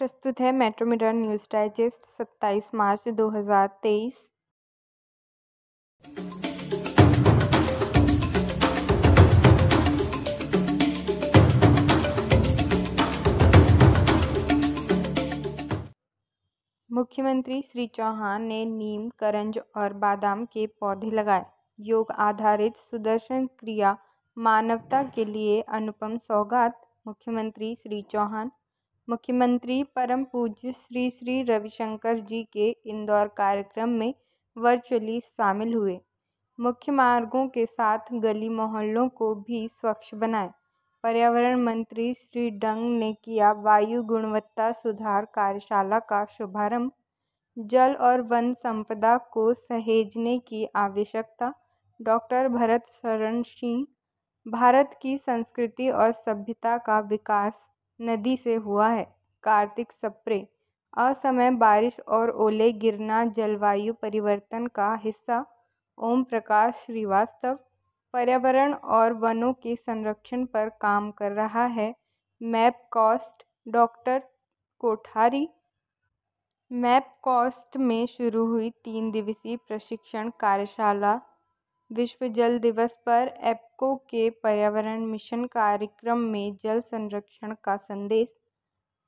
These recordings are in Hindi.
प्रस्तुत है मेट्रोमीटर न्यूज़ डाइजेस्ट 27 मार्च दो हज़ार तेईस मुख्यमंत्री श्री चौहान ने नीम करंज और बादाम के पौधे लगाए योग आधारित सुदर्शन क्रिया मानवता के लिए अनुपम सौगात मुख्यमंत्री श्री चौहान मुख्यमंत्री परम पूज्य श्री श्री रविशंकर जी के इंदौर कार्यक्रम में वर्चुअली शामिल हुए मुख्य मार्गों के साथ गली मोहल्लों को भी स्वच्छ बनाए पर्यावरण मंत्री श्री डंग ने किया वायु गुणवत्ता सुधार कार्यशाला का शुभारंभ जल और वन संपदा को सहेजने की आवश्यकता डॉक्टर भरत शरण सिंह भारत की संस्कृति और सभ्यता का विकास नदी से हुआ है कार्तिक सप्रे असमय बारिश और ओले गिरना जलवायु परिवर्तन का हिस्सा ओम प्रकाश श्रीवास्तव पर्यावरण और वनों के संरक्षण पर काम कर रहा है map cost doctor Kothari map cost में शुरू हुई तीन दिवसीय प्रशिक्षण कार्यशाला विश्व जल दिवस पर एप्को के पर्यावरण मिशन कार्यक्रम में जल संरक्षण का संदेश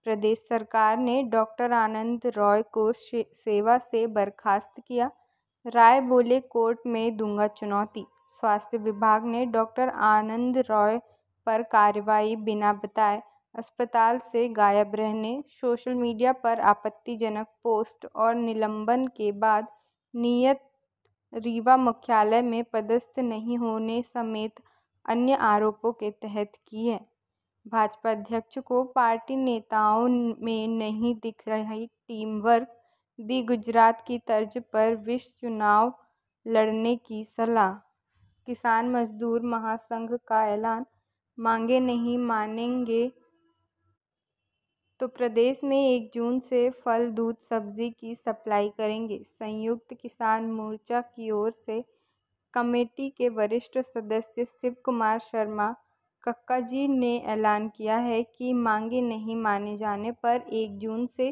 प्रदेश सरकार ने डॉक्टर आनंद रॉय को सेवा से बर्खास्त किया राय बोले कोर्ट में दूंगा चुनौती स्वास्थ्य विभाग ने डॉक्टर आनंद रॉय पर कार्रवाई बिना बताए अस्पताल से गायब रहने सोशल मीडिया पर आपत्तिजनक पोस्ट और निलंबन के बाद नियत रीवा मुख्यालय में पदस्थ नहीं होने समेत अन्य आरोपों के तहत किए भाजपा अध्यक्ष को पार्टी नेताओं में नहीं दिख रही टीम वर्क दी गुजरात की तर्ज पर विश्व चुनाव लड़ने की सलाह किसान मजदूर महासंघ का ऐलान मांगे नहीं मानेंगे तो प्रदेश में एक जून से फल दूध सब्जी की सप्लाई करेंगे संयुक्त किसान मोर्चा की ओर से कमेटी के वरिष्ठ सदस्य शिव कुमार शर्मा कक्काजी ने ऐलान किया है कि मांगे नहीं माने जाने पर एक जून से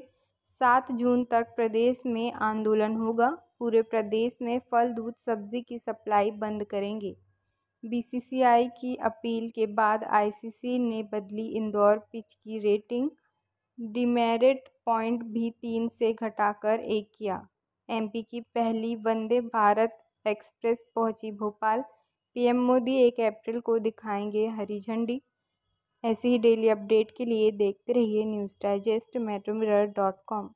सात जून तक प्रदेश में आंदोलन होगा पूरे प्रदेश में फल दूध सब्जी की सप्लाई बंद करेंगे बीसीसीआई की अपील के बाद आईसीसी ने बदली इंदौर पिच की रेटिंग डिमेरिट पॉइंट भी तीन से घटाकर एक किया एमपी की पहली वंदे भारत एक्सप्रेस पहुंची भोपाल पीएम मोदी एक अप्रैल को दिखाएंगे हरी झंडी ऐसी ही डेली अपडेट के लिए देखते रहिए news digest metro mirror dot com